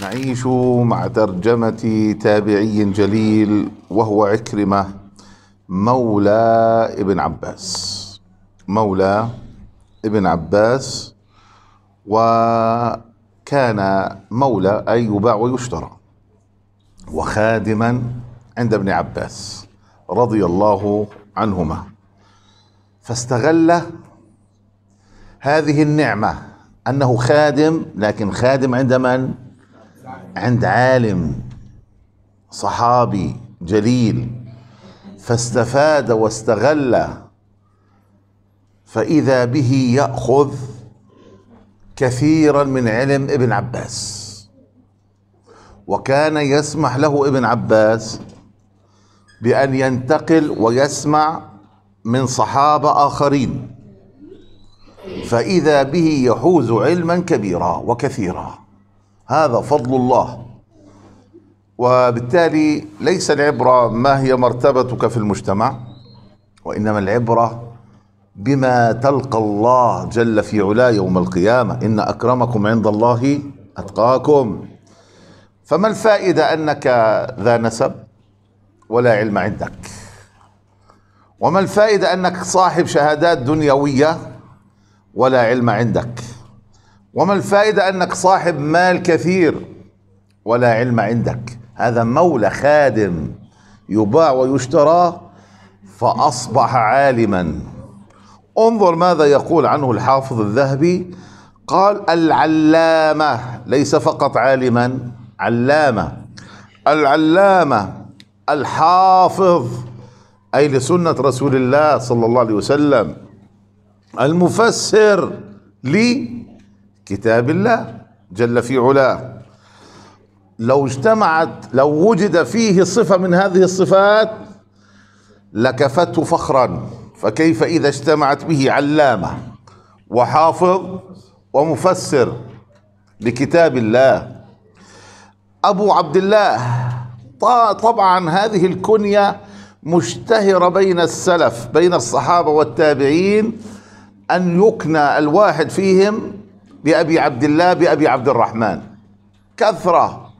نعيش مع ترجمة تابعي جليل وهو عكرمة مولى ابن عباس مولى ابن عباس وكان مولى أي يباع ويشترى وخادما عند ابن عباس رضي الله عنهما فاستغل هذه النعمة أنه خادم لكن خادم عند من؟ عند عالم صحابي جليل فاستفاد واستغل فإذا به يأخذ كثيرا من علم ابن عباس وكان يسمح له ابن عباس بأن ينتقل ويسمع من صحابة آخرين فإذا به يحوز علما كبيرا وكثيرا هذا فضل الله وبالتالي ليس العبرة ما هي مرتبتك في المجتمع وإنما العبرة بما تلقى الله جل في علا يوم القيامة إن أكرمكم عند الله أتقاكم فما الفائدة أنك ذا نسب ولا علم عندك وما الفائدة أنك صاحب شهادات دنيوية ولا علم عندك وما الفائدة أنك صاحب مال كثير ولا علم عندك هذا مولى خادم يباع ويشترى فأصبح عالما انظر ماذا يقول عنه الحافظ الذهبي قال العلامة ليس فقط عالما علامة العلامة الحافظ أي لسنة رسول الله صلى الله عليه وسلم المفسر لي كتاب الله جل في علاه لو اجتمعت لو وجد فيه صفة من هذه الصفات لكفته فخرا فكيف إذا اجتمعت به علامة وحافظ ومفسر لكتاب الله أبو عبد الله طبعا هذه الكنية مشتهرة بين السلف بين الصحابة والتابعين أن يكنى الواحد فيهم بأبي عبد الله بأبي عبد الرحمن كثرة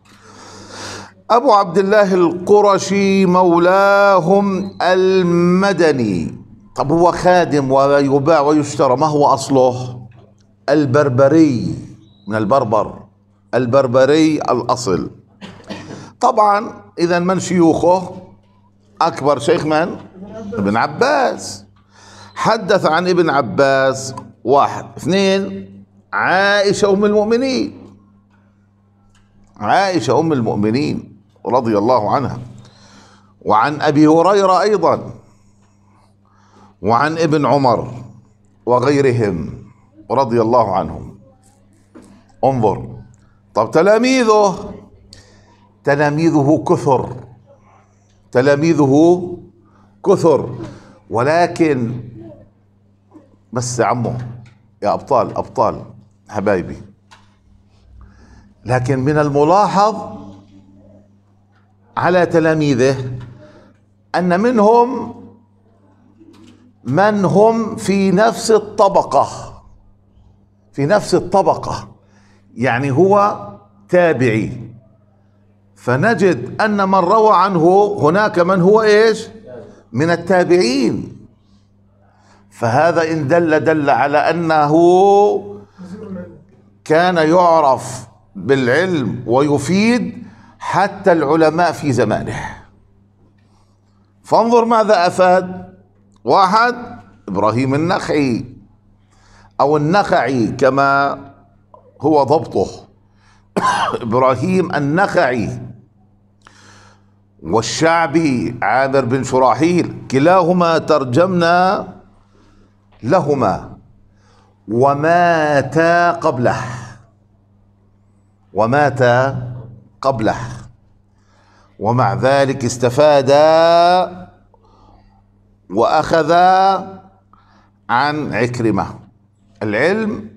أبو عبد الله القرشي مولاهم المدني طب هو خادم ويباع ويشترى ما هو أصله البربري من البربر البربري الأصل طبعا إذا من شيوخه أكبر شيخ من؟ ابن عباس حدث عن ابن عباس واحد اثنين عائشة أم المؤمنين عائشة أم المؤمنين رضي الله عنها وعن أبي هريرة أيضا وعن ابن عمر وغيرهم رضي الله عنهم انظر طب تلاميذه تلاميذه كثر تلاميذه كثر ولكن بس عمه يا أبطال أبطال حبايبي لكن من الملاحظ على تلاميذه ان منهم من هم في نفس الطبقه في نفس الطبقه يعني هو تابعي فنجد ان من روى عنه هناك من هو ايش من التابعين فهذا ان دل دل على انه كان يعرف بالعلم ويفيد حتى العلماء في زمانه فانظر ماذا أفاد واحد إبراهيم النخعي أو النخعي كما هو ضبطه إبراهيم النخعي والشعبي عامر بن شراحيل كلاهما ترجمنا لهما وماتا قبله ومات قبله ومع ذلك استفاد واخذ عن عكرمه العلم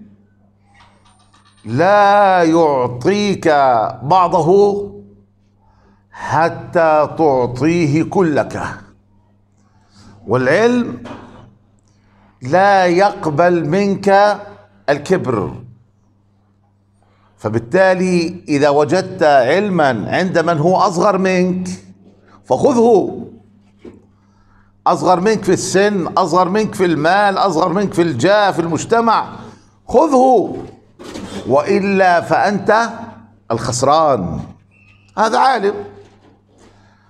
لا يعطيك بعضه حتى تعطيه كلك والعلم لا يقبل منك الكبر فبالتالي إذا وجدت علما عند من هو أصغر منك فخذه أصغر منك في السن أصغر منك في المال أصغر منك في الجاه في المجتمع خذه وإلا فأنت الخسران هذا عالم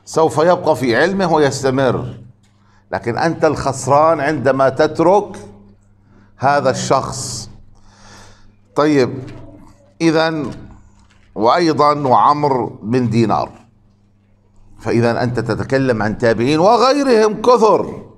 سوف يبقى في علمه ويستمر لكن أنت الخسران عندما تترك هذا الشخص طيب إذا وأيضا وعمر بن دينار فإذا أنت تتكلم عن تابعين وغيرهم كثر